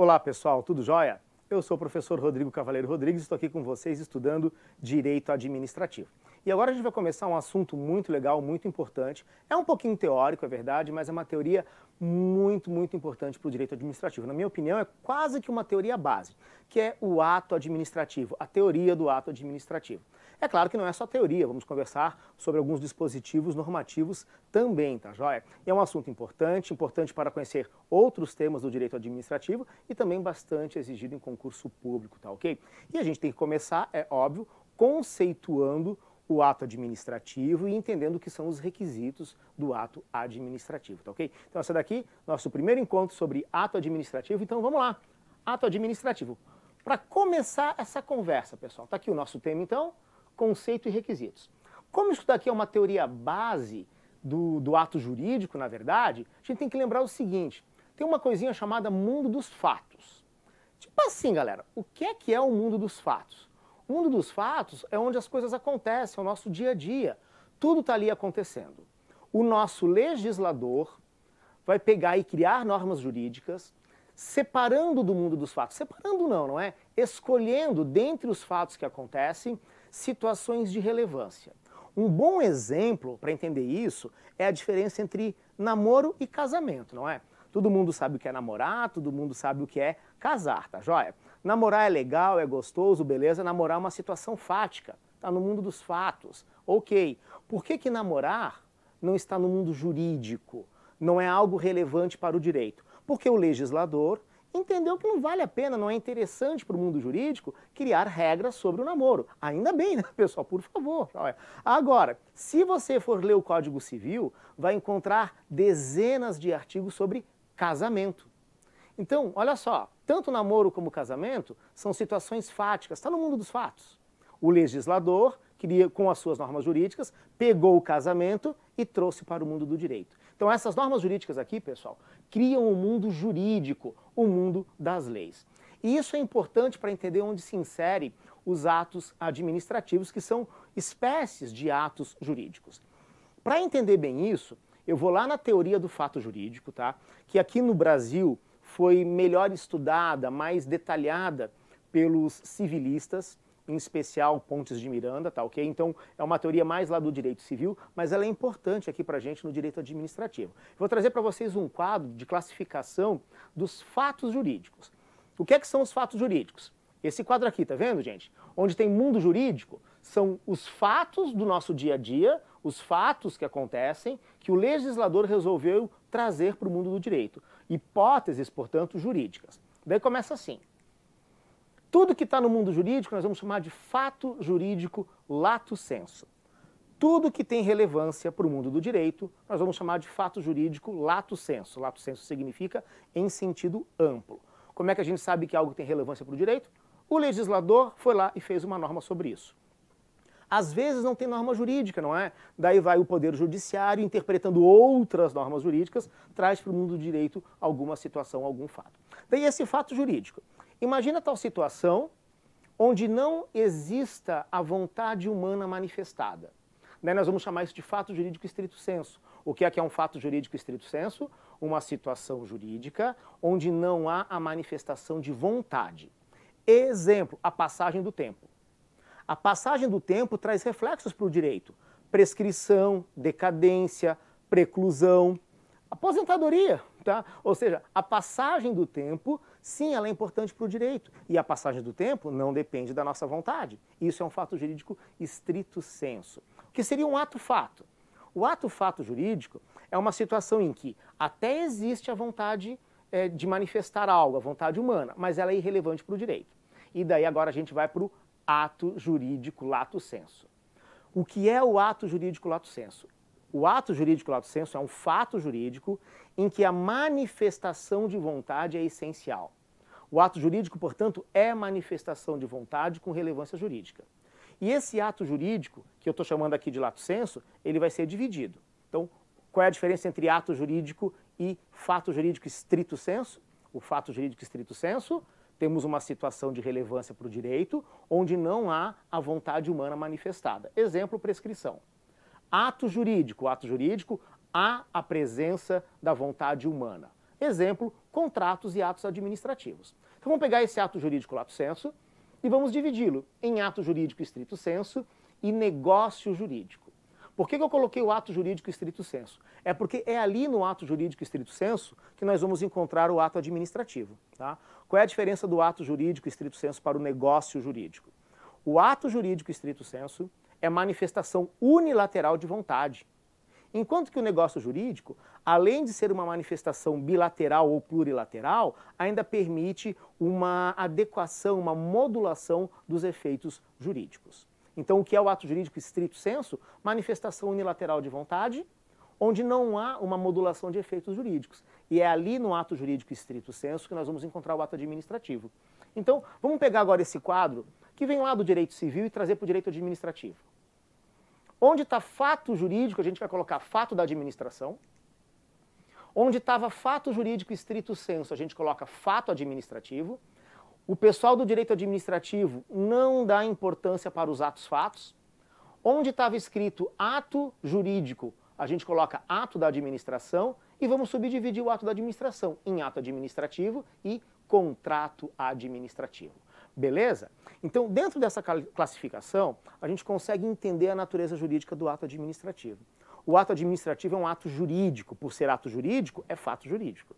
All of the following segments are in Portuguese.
Olá pessoal, tudo jóia? Eu sou o professor Rodrigo Cavaleiro Rodrigues e estou aqui com vocês estudando Direito Administrativo. E agora a gente vai começar um assunto muito legal, muito importante. É um pouquinho teórico, é verdade, mas é uma teoria muito, muito importante para o direito administrativo. Na minha opinião, é quase que uma teoria base, que é o ato administrativo, a teoria do ato administrativo. É claro que não é só teoria, vamos conversar sobre alguns dispositivos normativos também, tá joia? E é um assunto importante, importante para conhecer outros temas do direito administrativo e também bastante exigido em concurso público, tá ok? E a gente tem que começar, é óbvio, conceituando o ato administrativo e entendendo o que são os requisitos do ato administrativo, tá ok? Então essa daqui, nosso primeiro encontro sobre ato administrativo, então vamos lá, ato administrativo. Para começar essa conversa, pessoal, tá aqui o nosso tema então, conceito e requisitos. Como isso daqui é uma teoria base do, do ato jurídico, na verdade, a gente tem que lembrar o seguinte: tem uma coisinha chamada mundo dos fatos. Tipo assim, galera, o que é que é o mundo dos fatos? O mundo dos fatos é onde as coisas acontecem, é o nosso dia a dia. Tudo está ali acontecendo. O nosso legislador vai pegar e criar normas jurídicas, separando do mundo dos fatos. Separando não, não é? Escolhendo dentre os fatos que acontecem situações de relevância. Um bom exemplo para entender isso é a diferença entre namoro e casamento, não é? Todo mundo sabe o que é namorar, todo mundo sabe o que é casar, tá joia? Namorar é legal, é gostoso, beleza, namorar é uma situação fática, tá no mundo dos fatos. OK. Por que que namorar não está no mundo jurídico? Não é algo relevante para o direito? Porque o legislador entendeu que não vale a pena, não é interessante para o mundo jurídico criar regras sobre o namoro. Ainda bem, né, pessoal? Por favor. Agora, se você for ler o Código Civil, vai encontrar dezenas de artigos sobre casamento. Então, olha só, tanto namoro como casamento são situações fáticas, está no mundo dos fatos. O legislador, queria, com as suas normas jurídicas, pegou o casamento e trouxe para o mundo do direito. Então, essas normas jurídicas aqui, pessoal, criam o um mundo jurídico, o um mundo das leis. E isso é importante para entender onde se insere os atos administrativos, que são espécies de atos jurídicos. Para entender bem isso, eu vou lá na teoria do fato jurídico, tá? que aqui no Brasil foi melhor estudada, mais detalhada pelos civilistas, em especial Pontes de Miranda, tá ok? Então é uma teoria mais lá do direito civil, mas ela é importante aqui para a gente no direito administrativo. Vou trazer para vocês um quadro de classificação dos fatos jurídicos. O que é que são os fatos jurídicos? Esse quadro aqui, tá vendo, gente? Onde tem mundo jurídico, são os fatos do nosso dia a dia, os fatos que acontecem, que o legislador resolveu trazer para o mundo do direito. Hipóteses, portanto, jurídicas. Daí começa assim. Tudo que está no mundo jurídico nós vamos chamar de fato jurídico lato senso. Tudo que tem relevância para o mundo do direito nós vamos chamar de fato jurídico lato senso. Lato senso significa em sentido amplo. Como é que a gente sabe que algo tem relevância para o direito? O legislador foi lá e fez uma norma sobre isso. Às vezes não tem norma jurídica, não é? Daí vai o Poder Judiciário interpretando outras normas jurídicas, traz para o mundo do direito alguma situação, algum fato. Daí esse fato jurídico. Imagina tal situação onde não exista a vontade humana manifestada. Daí né, nós vamos chamar isso de fato jurídico estrito senso. O que é que é um fato jurídico estrito senso? Uma situação jurídica onde não há a manifestação de vontade. Exemplo, a passagem do tempo. A passagem do tempo traz reflexos para o direito: prescrição, decadência, preclusão, aposentadoria. Tá? Ou seja, a passagem do tempo Sim, ela é importante para o direito. E a passagem do tempo não depende da nossa vontade. Isso é um fato jurídico estrito senso. O que seria um ato-fato? O ato-fato jurídico é uma situação em que até existe a vontade é, de manifestar algo, a vontade humana, mas ela é irrelevante para o direito. E daí agora a gente vai para o ato jurídico lato senso. O que é o ato jurídico lato senso? O ato jurídico lato senso é um fato jurídico em que a manifestação de vontade é essencial. O ato jurídico, portanto, é manifestação de vontade com relevância jurídica. E esse ato jurídico, que eu estou chamando aqui de lato senso, ele vai ser dividido. Então, qual é a diferença entre ato jurídico e fato jurídico estrito senso? O fato jurídico estrito senso, temos uma situação de relevância para o direito, onde não há a vontade humana manifestada. Exemplo, prescrição. Ato jurídico, ato jurídico, há a presença da vontade humana. Exemplo, contratos e atos administrativos. Então vamos pegar esse ato jurídico lato senso e vamos dividi-lo em ato jurídico estrito senso e negócio jurídico. Por que, que eu coloquei o ato jurídico estrito senso? É porque é ali no ato jurídico estrito senso que nós vamos encontrar o ato administrativo. Tá? Qual é a diferença do ato jurídico estrito senso para o negócio jurídico? O ato jurídico estrito senso é manifestação unilateral de vontade, Enquanto que o negócio jurídico, além de ser uma manifestação bilateral ou plurilateral, ainda permite uma adequação, uma modulação dos efeitos jurídicos. Então, o que é o ato jurídico estrito senso? Manifestação unilateral de vontade, onde não há uma modulação de efeitos jurídicos. E é ali no ato jurídico estrito senso que nós vamos encontrar o ato administrativo. Então, vamos pegar agora esse quadro que vem lá do direito civil e trazer para o direito administrativo. Onde está fato jurídico, a gente vai colocar fato da administração. Onde estava fato jurídico estrito senso, a gente coloca fato administrativo. O pessoal do direito administrativo não dá importância para os atos fatos. Onde estava escrito ato jurídico, a gente coloca ato da administração e vamos subdividir o ato da administração em ato administrativo e contrato administrativo. Beleza? Então, dentro dessa classificação, a gente consegue entender a natureza jurídica do ato administrativo. O ato administrativo é um ato jurídico, por ser ato jurídico, é fato jurídico.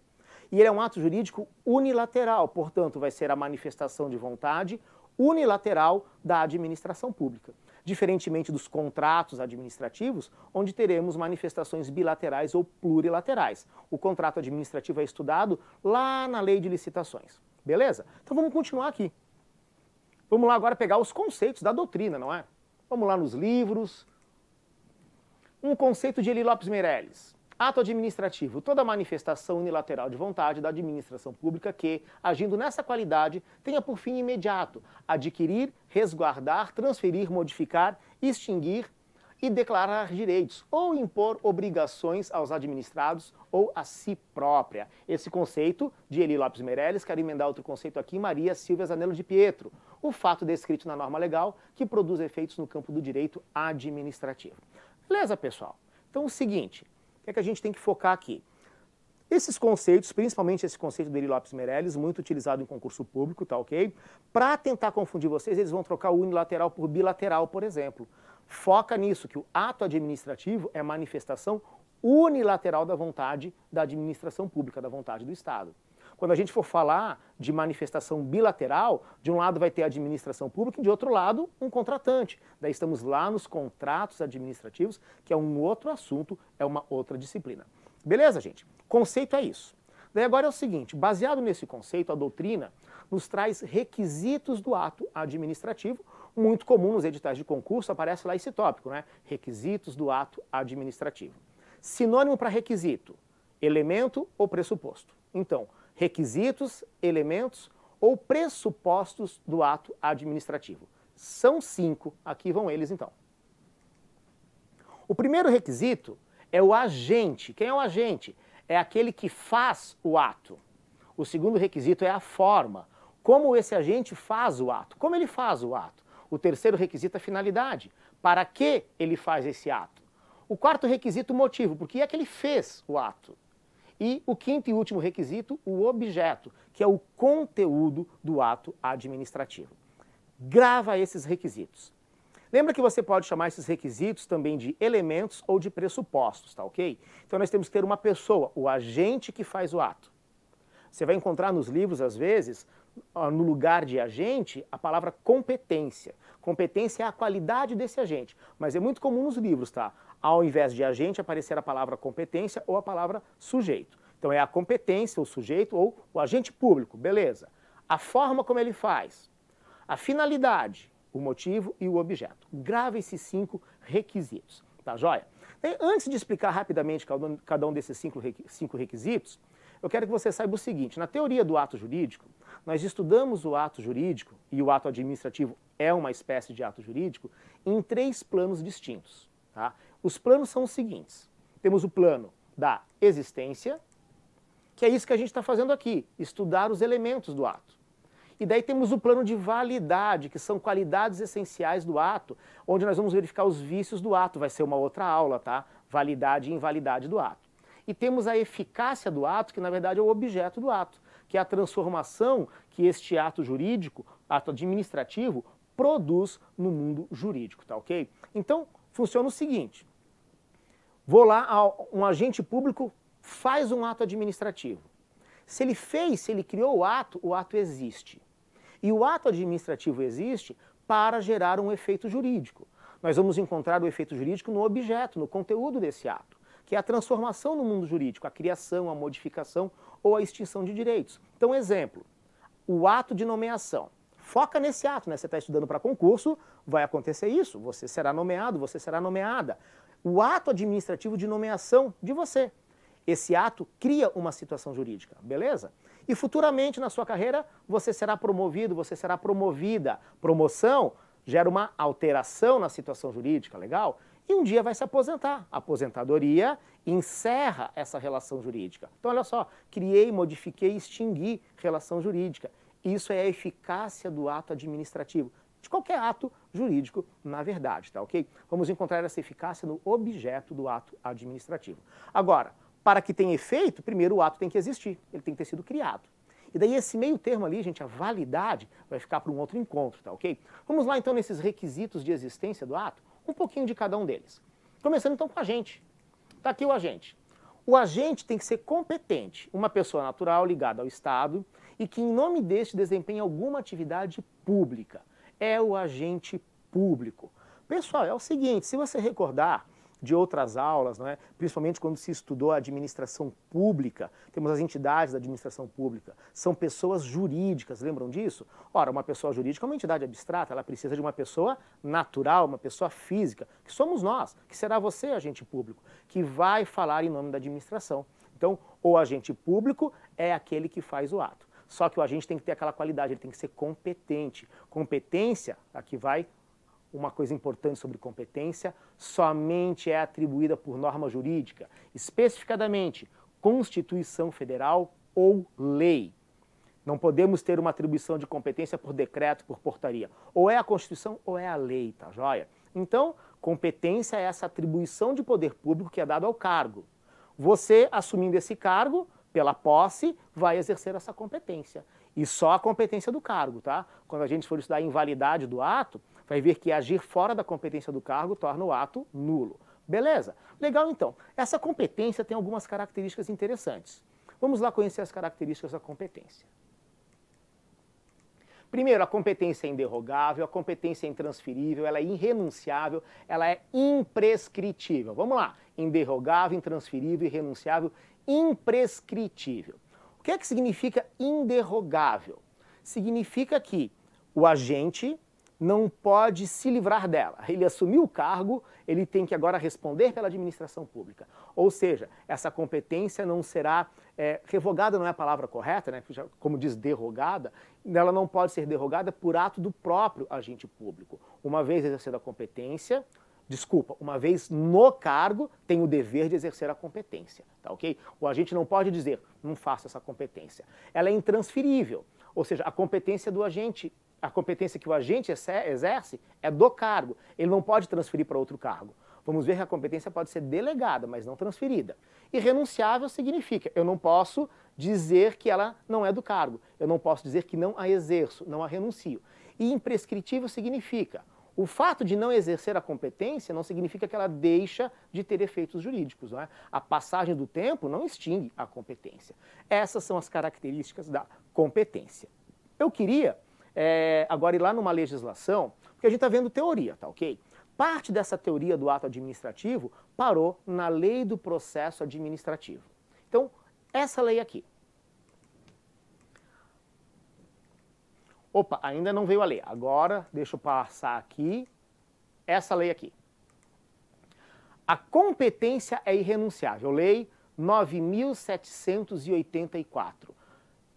E ele é um ato jurídico unilateral, portanto, vai ser a manifestação de vontade unilateral da administração pública. Diferentemente dos contratos administrativos, onde teremos manifestações bilaterais ou plurilaterais. O contrato administrativo é estudado lá na lei de licitações. Beleza? Então vamos continuar aqui. Vamos lá agora pegar os conceitos da doutrina, não é? Vamos lá nos livros. Um conceito de Eli Lopes Meirelles. Ato administrativo, toda manifestação unilateral de vontade da administração pública que, agindo nessa qualidade, tenha por fim imediato adquirir, resguardar, transferir, modificar, extinguir, e declarar direitos ou impor obrigações aos administrados ou a si própria. Esse conceito de Eli Lopes Meirelles, quero emendar outro conceito aqui, Maria Silvia Zanello de Pietro. O fato descrito na norma legal que produz efeitos no campo do direito administrativo. Beleza, pessoal? Então, é o seguinte, o que, é que a gente tem que focar aqui? Esses conceitos, principalmente esse conceito do Eri Lopes Meirelles, muito utilizado em concurso público, tá ok? Para tentar confundir vocês, eles vão trocar o unilateral por bilateral, por exemplo foca nisso, que o ato administrativo é manifestação unilateral da vontade da administração pública, da vontade do Estado. Quando a gente for falar de manifestação bilateral, de um lado vai ter a administração pública e de outro lado um contratante. Daí estamos lá nos contratos administrativos, que é um outro assunto, é uma outra disciplina. Beleza, gente? Conceito é isso. Daí agora é o seguinte, baseado nesse conceito, a doutrina nos traz requisitos do ato administrativo, muito comum nos editais de concurso, aparece lá esse tópico, né? Requisitos do ato administrativo. Sinônimo para requisito, elemento ou pressuposto. Então, requisitos, elementos ou pressupostos do ato administrativo. São cinco, aqui vão eles então. O primeiro requisito é o agente. Quem é o agente? É aquele que faz o ato. O segundo requisito é a forma. Como esse agente faz o ato? Como ele faz o ato? O terceiro requisito é finalidade. Para que ele faz esse ato? O quarto requisito, o motivo, por que é que ele fez o ato. E o quinto e último requisito, o objeto, que é o conteúdo do ato administrativo. Grava esses requisitos. Lembra que você pode chamar esses requisitos também de elementos ou de pressupostos, tá ok? Então nós temos que ter uma pessoa, o agente que faz o ato. Você vai encontrar nos livros, às vezes, no lugar de agente a palavra competência. Competência é a qualidade desse agente, mas é muito comum nos livros, tá? Ao invés de agente aparecer a palavra competência ou a palavra sujeito. Então é a competência, o sujeito ou o agente público, beleza. A forma como ele faz, a finalidade, o motivo e o objeto. Grava esses cinco requisitos, tá joia? Antes de explicar rapidamente cada um desses cinco requisitos, eu quero que você saiba o seguinte: na teoria do ato jurídico, nós estudamos o ato jurídico, e o ato administrativo é uma espécie de ato jurídico, em três planos distintos. Tá? Os planos são os seguintes: temos o plano da existência, que é isso que a gente está fazendo aqui, estudar os elementos do ato. E daí temos o plano de validade, que são qualidades essenciais do ato, onde nós vamos verificar os vícios do ato. Vai ser uma outra aula, tá? Validade e invalidade do ato e temos a eficácia do ato, que na verdade é o objeto do ato, que é a transformação que este ato jurídico, ato administrativo, produz no mundo jurídico, tá ok? Então, funciona o seguinte: vou lá, um agente público faz um ato administrativo. Se ele fez, se ele criou o ato, o ato existe. E o ato administrativo existe para gerar um efeito jurídico. Nós vamos encontrar o efeito jurídico no objeto, no conteúdo desse ato que é a transformação no mundo jurídico, a criação, a modificação ou a extinção de direitos. Então, exemplo, o ato de nomeação. Foca nesse ato, né? Você está estudando para concurso, vai acontecer isso. Você será nomeado, você será nomeada. O ato administrativo de nomeação de você. Esse ato cria uma situação jurídica, beleza? E futuramente na sua carreira, você será promovido, você será promovida. Promoção gera uma alteração na situação jurídica, legal? e um dia vai se aposentar. A aposentadoria encerra essa relação jurídica. Então, olha só, criei, modifiquei, extingui relação jurídica. Isso é a eficácia do ato administrativo, de qualquer ato jurídico, na verdade, tá ok? Vamos encontrar essa eficácia no objeto do ato administrativo. Agora, para que tenha efeito, primeiro o ato tem que existir, ele tem que ter sido criado. E daí esse meio termo ali, gente, a validade, vai ficar para um outro encontro, tá ok? Vamos lá então nesses requisitos de existência do ato um pouquinho de cada um deles. Começando então com a gente. Está aqui o agente. O agente tem que ser competente, uma pessoa natural ligada ao Estado e que, em nome deste, desempenhe alguma atividade pública. É o agente público. Pessoal, é o seguinte: se você recordar, de outras aulas, não é? principalmente quando se estudou a administração pública, temos as entidades da administração pública, são pessoas jurídicas, lembram disso? Ora, uma pessoa jurídica é uma entidade abstrata, ela precisa de uma pessoa natural, uma pessoa física, que somos nós, que será você, agente público, que vai falar em nome da administração. Então, o agente público é aquele que faz o ato. Só que o agente tem que ter aquela qualidade, ele tem que ser competente. Competência, aqui vai uma coisa importante sobre competência, somente é atribuída por norma jurídica, especificadamente Constituição Federal ou lei. Não podemos ter uma atribuição de competência por decreto, por portaria. Ou é a Constituição ou é a lei, tá joia? Então, competência é essa atribuição de poder público que é dado ao cargo. Você, assumindo esse cargo, pela posse, vai exercer essa competência. E só a competência do cargo, tá? Quando a gente for estudar a invalidade do ato, vai ver que agir fora da competência do cargo torna o ato nulo. Beleza? Legal então. Essa competência tem algumas características interessantes. Vamos lá conhecer as características da competência. Primeiro, a competência é inderrogável, a competência é intransferível, ela é irrenunciável, ela é imprescritível. Vamos lá. Inderrogável, intransferível, irrenunciável, imprescritível. O que é que significa inderrogável? Significa que o agente não pode se livrar dela. Ele assumiu o cargo, ele tem que agora responder pela administração pública. Ou seja, essa competência não será é, revogada, não é a palavra correta, né? como diz derrogada, ela não pode ser derrogada por ato do próprio agente público. Uma vez exercida a competência, desculpa, uma vez no cargo, tem o dever de exercer a competência, tá ok? O agente não pode dizer, não faço essa competência. Ela é intransferível, ou seja, a competência do agente a competência que o agente exerce é do cargo. Ele não pode transferir para outro cargo. Vamos ver que a competência pode ser delegada, mas não transferida. Irrenunciável significa eu não posso dizer que ela não é do cargo, eu não posso dizer que não a exerço, não a renuncio. E imprescritível significa o fato de não exercer a competência não significa que ela deixa de ter efeitos jurídicos. Não é? A passagem do tempo não extingue a competência. Essas são as características da competência. Eu queria é, agora ir lá numa legislação, porque a gente está vendo teoria, tá ok? Parte dessa teoria do ato administrativo parou na lei do processo administrativo. Então, essa lei aqui. Opa, ainda não veio a lei. Agora, deixa eu passar aqui essa lei aqui. A competência é irrenunciável. Lei 9784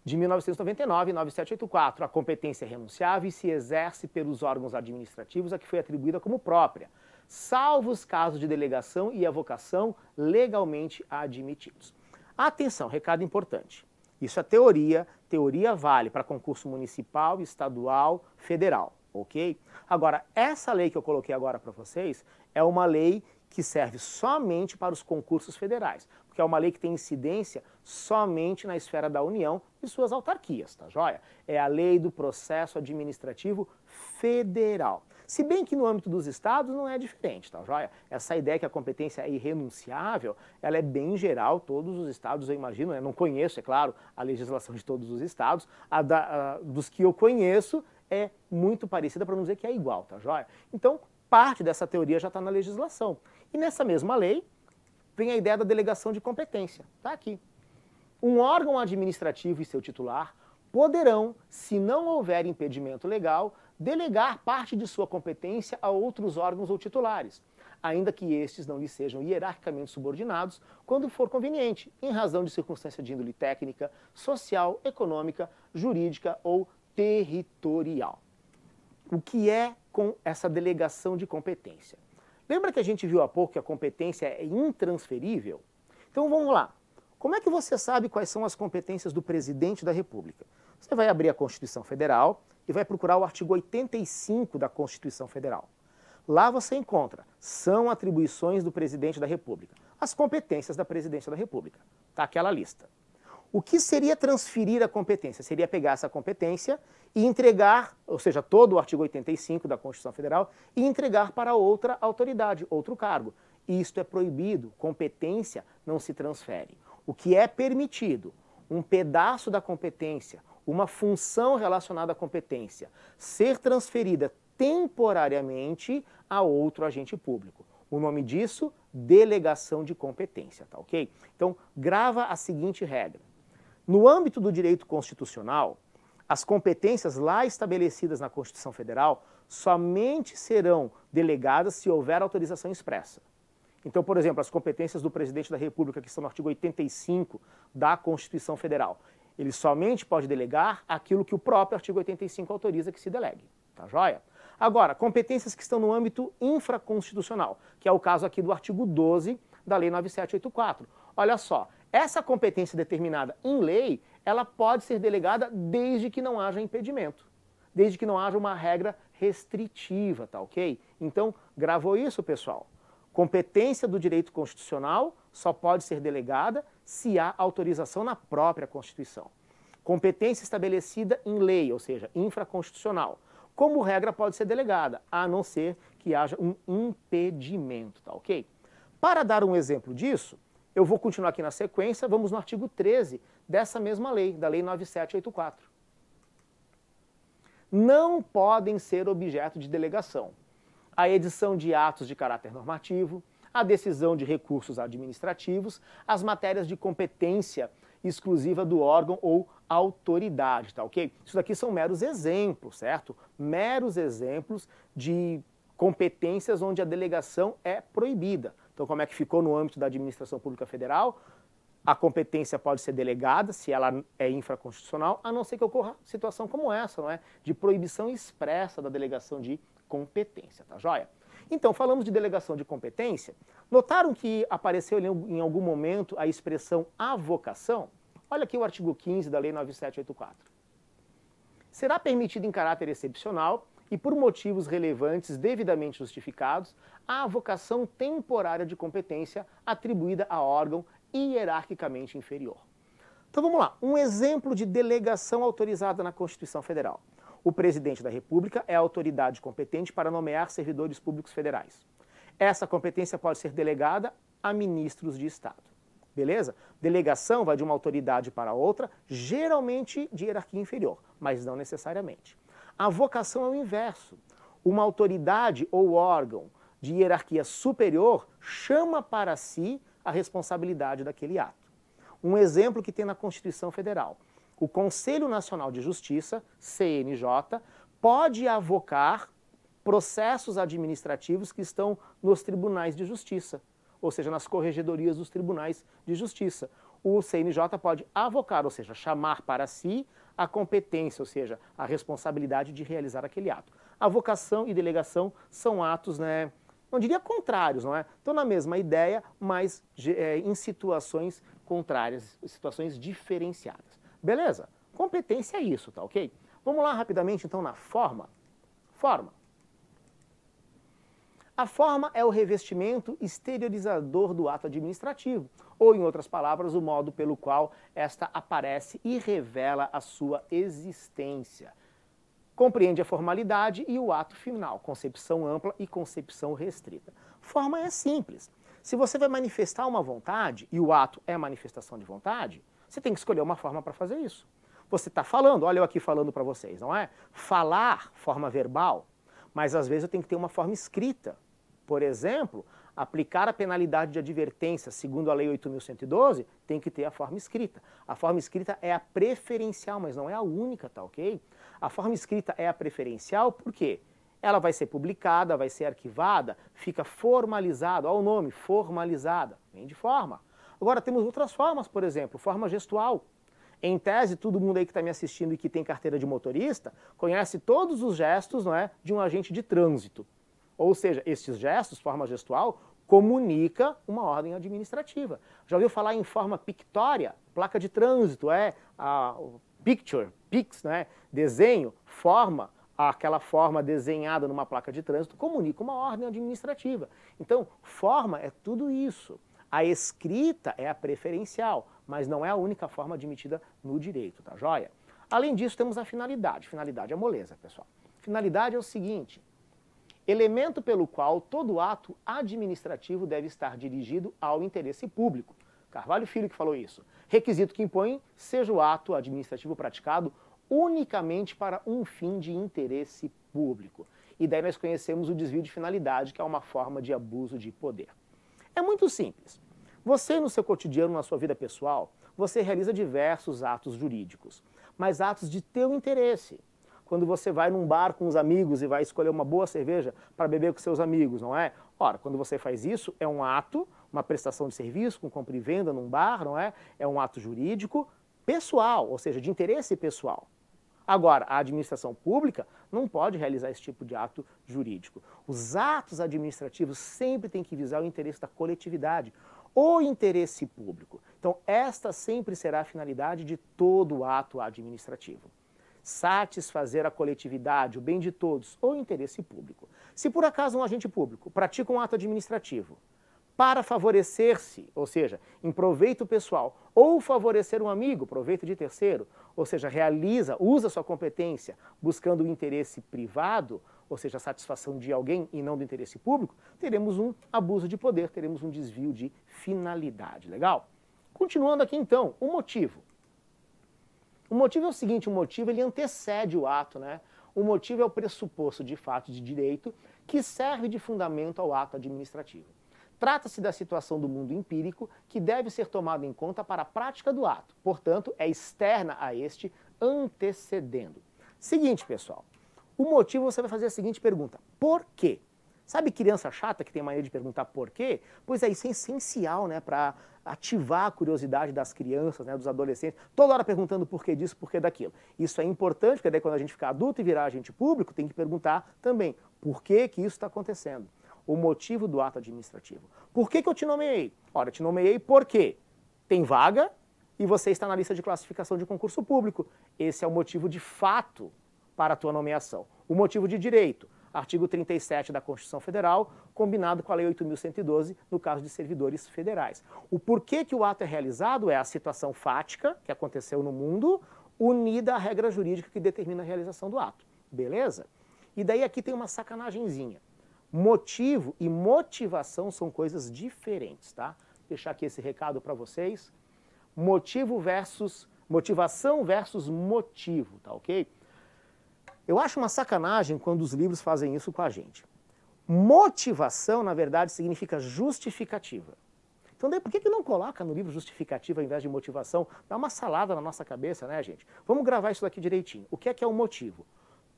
de 1999, 9784. A competência é renunciável e se exerce pelos órgãos administrativos a que foi atribuída como própria, salvo os casos de delegação e avocação legalmente admitidos. Atenção, recado importante. Isso é teoria, teoria vale para concurso municipal, estadual, federal, ok? Agora, essa lei que eu coloquei agora para vocês é uma lei que serve somente para os concursos federais porque é uma lei que tem incidência somente na esfera da União e suas autarquias, tá joia? É a lei do processo administrativo federal. Se bem que no âmbito dos estados não é diferente, tá joia? Essa ideia que a competência é irrenunciável, ela é bem geral, todos os estados, eu imagino, não conheço, é claro, a legislação de todos os estados, a, da, a dos que eu conheço é muito parecida, para não dizer que é igual, tá joia? Então, parte dessa teoria já está na legislação. E nessa mesma lei, vem a ideia da delegação de competência. Está aqui. Um órgão administrativo e seu titular poderão, se não houver impedimento legal, delegar parte de sua competência a outros órgãos ou titulares, ainda que estes não lhe sejam hierarquicamente subordinados, quando for conveniente, em razão de circunstância de índole técnica, social, econômica, jurídica ou territorial. O que é com essa delegação de competência? Lembra que a gente viu há pouco que a competência é intransferível? Então vamos lá. Como é que você sabe quais são as competências do presidente da República? Você vai abrir a Constituição Federal e vai procurar o artigo 85 da Constituição Federal. Lá você encontra, são atribuições do presidente da República, as competências da Presidência da República. Está aquela lista. O que seria transferir a competência? Seria pegar essa competência e entregar, ou seja, todo o artigo 85 da Constituição Federal, e entregar para outra autoridade, outro cargo. Isto é proibido, competência não se transfere. O que é permitido, um pedaço da competência, uma função relacionada à competência, ser transferida temporariamente a outro agente público. O nome disso, delegação de competência, tá ok? Então, grava a seguinte regra. No âmbito do direito constitucional, as competências lá estabelecidas na Constituição Federal somente serão delegadas se houver autorização expressa. Então, por exemplo, as competências do presidente da República, que estão no artigo 85 da Constituição Federal, ele somente pode delegar aquilo que o próprio artigo 85 autoriza que se delegue. Tá joia? Agora, competências que estão no âmbito infraconstitucional, que é o caso aqui do artigo 12 da Lei 9784. Olha só, essa competência determinada em lei, ela pode ser delegada desde que não haja impedimento, desde que não haja uma regra restritiva, tá ok? Então, gravou isso, pessoal? Competência do direito constitucional só pode ser delegada se há autorização na própria Constituição. Competência estabelecida em lei, ou seja, infraconstitucional, como regra pode ser delegada, a não ser que haja um impedimento, tá ok? Para dar um exemplo disso, eu vou continuar aqui na sequência, vamos no artigo 13 dessa mesma lei, da Lei 9784. Não podem ser objeto de delegação a edição de atos de caráter normativo, a decisão de recursos administrativos, as matérias de competência exclusiva do órgão ou autoridade, tá ok? Isso daqui são meros exemplos, certo? Meros exemplos de competências onde a delegação é proibida. Então, como é que ficou no âmbito da administração pública federal? A competência pode ser delegada se ela é infraconstitucional, a não ser que ocorra situação como essa, não é? De proibição expressa da delegação de competência, tá joia? Então, falamos de delegação de competência. Notaram que apareceu em algum momento a expressão avocação? Olha aqui o artigo 15 da Lei 9784. Será permitido em caráter excepcional e por motivos relevantes devidamente justificados, a vocação temporária de competência atribuída a órgão hierarquicamente inferior. Então vamos lá, um exemplo de delegação autorizada na Constituição Federal. O presidente da República é a autoridade competente para nomear servidores públicos federais. Essa competência pode ser delegada a ministros de Estado. Beleza? Delegação vai de uma autoridade para outra, geralmente de hierarquia inferior, mas não necessariamente. A vocação é o inverso. Uma autoridade ou órgão de hierarquia superior chama para si a responsabilidade daquele ato. Um exemplo que tem na Constituição Federal. O Conselho Nacional de Justiça, CNJ, pode avocar processos administrativos que estão nos tribunais de justiça, ou seja, nas corregedorias dos tribunais de justiça. O CNJ pode avocar, ou seja, chamar para si a competência, ou seja, a responsabilidade de realizar aquele ato. A vocação e delegação são atos, né, não diria contrários, não é? Estão na mesma ideia, mas é, em situações contrárias, situações diferenciadas. Beleza? Competência é isso, tá ok? Vamos lá rapidamente então na forma. Forma. A forma é o revestimento exteriorizador do ato administrativo, ou, em outras palavras, o modo pelo qual esta aparece e revela a sua existência. Compreende a formalidade e o ato final, concepção ampla e concepção restrita. Forma é simples. Se você vai manifestar uma vontade, e o ato é manifestação de vontade, você tem que escolher uma forma para fazer isso. Você está falando, olha eu aqui falando para vocês, não é? Falar, forma verbal, mas às vezes eu tenho que ter uma forma escrita. Por exemplo, aplicar a penalidade de advertência, segundo a Lei 8.112, tem que ter a forma escrita. A forma escrita é a preferencial, mas não é a única, tá ok? A forma escrita é a preferencial por quê? Ela vai ser publicada, vai ser arquivada, fica formalizada, olha o nome, formalizada, vem de forma. Agora temos outras formas, por exemplo, forma gestual. Em tese, todo mundo aí que está me assistindo e que tem carteira de motorista conhece todos os gestos não é, de um agente de trânsito. Ou seja, esses gestos, forma gestual, comunica uma ordem administrativa. Já ouviu falar em forma pictória? Placa de trânsito é a picture, pix, né? Desenho, forma, aquela forma desenhada numa placa de trânsito comunica uma ordem administrativa. Então, forma é tudo isso. A escrita é a preferencial, mas não é a única forma admitida no direito, tá joia? Além disso, temos a finalidade. Finalidade é moleza, pessoal. Finalidade é o seguinte: elemento pelo qual todo ato administrativo deve estar dirigido ao interesse público. Carvalho Filho que falou isso. Requisito que impõe seja o ato administrativo praticado unicamente para um fim de interesse público. E daí nós conhecemos o desvio de finalidade, que é uma forma de abuso de poder. É muito simples. Você, no seu cotidiano, na sua vida pessoal, você realiza diversos atos jurídicos, mas atos de teu interesse quando você vai num bar com os amigos e vai escolher uma boa cerveja para beber com seus amigos, não é? Ora, quando você faz isso, é um ato, uma prestação de serviço com compra e venda num bar, não é? É um ato jurídico pessoal, ou seja, de interesse pessoal. Agora, a administração pública não pode realizar esse tipo de ato jurídico. Os atos administrativos sempre têm que visar o interesse da coletividade, o interesse público. Então, esta sempre será a finalidade de todo ato administrativo satisfazer a coletividade, o bem de todos ou o interesse público. Se por acaso um agente público pratica um ato administrativo para favorecer-se, ou seja, em proveito pessoal, ou favorecer um amigo, proveito de terceiro, ou seja, realiza, usa sua competência buscando o interesse privado, ou seja, a satisfação de alguém e não do interesse público, teremos um abuso de poder, teremos um desvio de finalidade, legal? Continuando aqui então, o motivo. O motivo é o seguinte, o motivo ele antecede o ato, né? O motivo é o pressuposto de fato de direito que serve de fundamento ao ato administrativo. Trata-se da situação do mundo empírico que deve ser tomada em conta para a prática do ato, portanto, é externa a este, antecedendo. Seguinte, pessoal, o motivo você vai fazer a seguinte pergunta: por quê? Sabe criança chata que tem mania de perguntar por quê? Pois é, isso é essencial né, para ativar a curiosidade das crianças, né, dos adolescentes, toda hora perguntando por que disso, por que daquilo. Isso é importante, porque daí quando a gente ficar adulto e virar agente público, tem que perguntar também por que, que isso está acontecendo. O motivo do ato administrativo. Por que, que eu te nomeei? Ora, eu te nomeei porque tem vaga e você está na lista de classificação de concurso público. Esse é o motivo de fato para a tua nomeação. O motivo de direito artigo 37 da Constituição Federal, combinado com a Lei 8.112, no caso de servidores federais. O porquê que o ato é realizado é a situação fática que aconteceu no mundo, unida à regra jurídica que determina a realização do ato. Beleza? E daí aqui tem uma sacanagemzinha. Motivo e motivação são coisas diferentes, tá? Vou deixar aqui esse recado para vocês. Motivo versus motivação versus motivo, tá OK? Eu acho uma sacanagem quando os livros fazem isso com a gente. Motivação, na verdade, significa justificativa. Então, daí, por que, que não coloca no livro justificativa ao invés de motivação? Dá uma salada na nossa cabeça, né, gente? Vamos gravar isso daqui direitinho. O que é que é o motivo?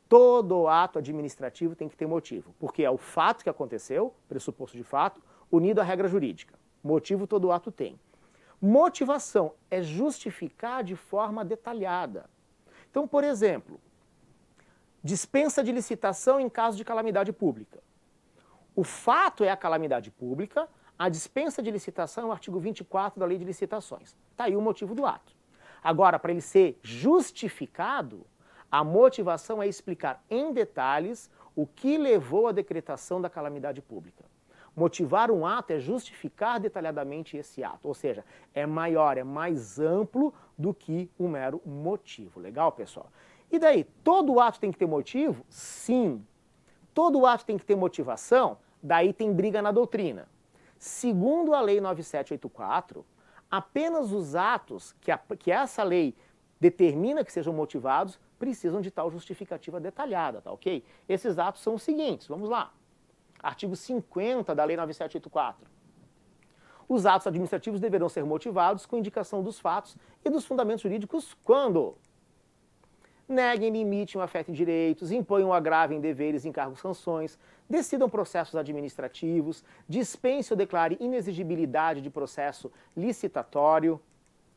Todo ato administrativo tem que ter motivo, porque é o fato que aconteceu, pressuposto de fato, unido à regra jurídica. Motivo todo ato tem. Motivação é justificar de forma detalhada. Então, por exemplo, dispensa de licitação em caso de calamidade pública. O fato é a calamidade pública, a dispensa de licitação é o artigo 24 da Lei de Licitações. Está aí o motivo do ato. Agora, para ele ser justificado, a motivação é explicar em detalhes o que levou à decretação da calamidade pública. Motivar um ato é justificar detalhadamente esse ato, ou seja, é maior, é mais amplo do que um mero motivo. Legal, pessoal? E daí, todo ato tem que ter motivo? Sim. Todo ato tem que ter motivação? Daí tem briga na doutrina. Segundo a Lei 9784, apenas os atos que, a, que essa lei determina que sejam motivados precisam de tal justificativa detalhada, tá ok? Esses atos são os seguintes, vamos lá. Artigo 50 da Lei 9784. Os atos administrativos deverão ser motivados com indicação dos fatos e dos fundamentos jurídicos quando neguem, limitem o afetem direitos, imponham um agravem deveres, encargos, sanções, decidam processos administrativos, dispensem ou declare inexigibilidade de processo licitatório.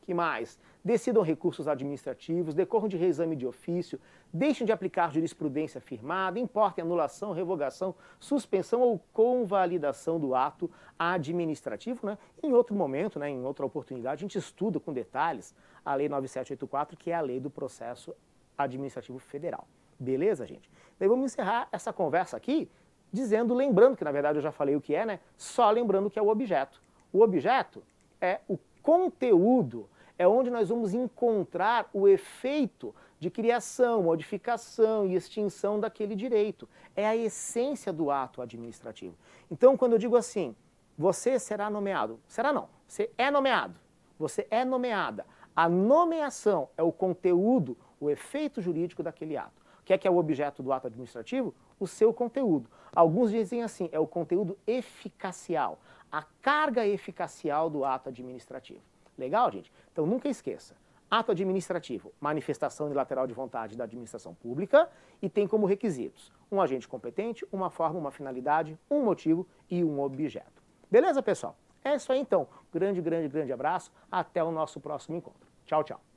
Que mais? Decidam recursos administrativos, decorram de reexame de ofício, deixem de aplicar jurisprudência firmada, importem anulação, revogação, suspensão ou convalidação do ato administrativo. Né? Em outro momento, né, em outra oportunidade, a gente estuda com detalhes a Lei 9784, que é a lei do processo Administrativo Federal. Beleza, gente? Daí vamos encerrar essa conversa aqui dizendo, lembrando, que na verdade eu já falei o que é, né? Só lembrando que é o objeto. O objeto é o conteúdo, é onde nós vamos encontrar o efeito de criação, modificação e extinção daquele direito. É a essência do ato administrativo. Então, quando eu digo assim, você será nomeado, será não, você é nomeado, você é nomeada. A nomeação é o conteúdo, o efeito jurídico daquele ato. O que é que é o objeto do ato administrativo? O seu conteúdo. Alguns dizem assim, é o conteúdo eficacial, a carga eficacial do ato administrativo. Legal, gente? Então nunca esqueça. Ato administrativo, manifestação unilateral de vontade da administração pública e tem como requisitos um agente competente, uma forma, uma finalidade, um motivo e um objeto. Beleza, pessoal? É isso aí então. Grande, grande, grande abraço. Até o nosso próximo encontro. Tchau, tchau.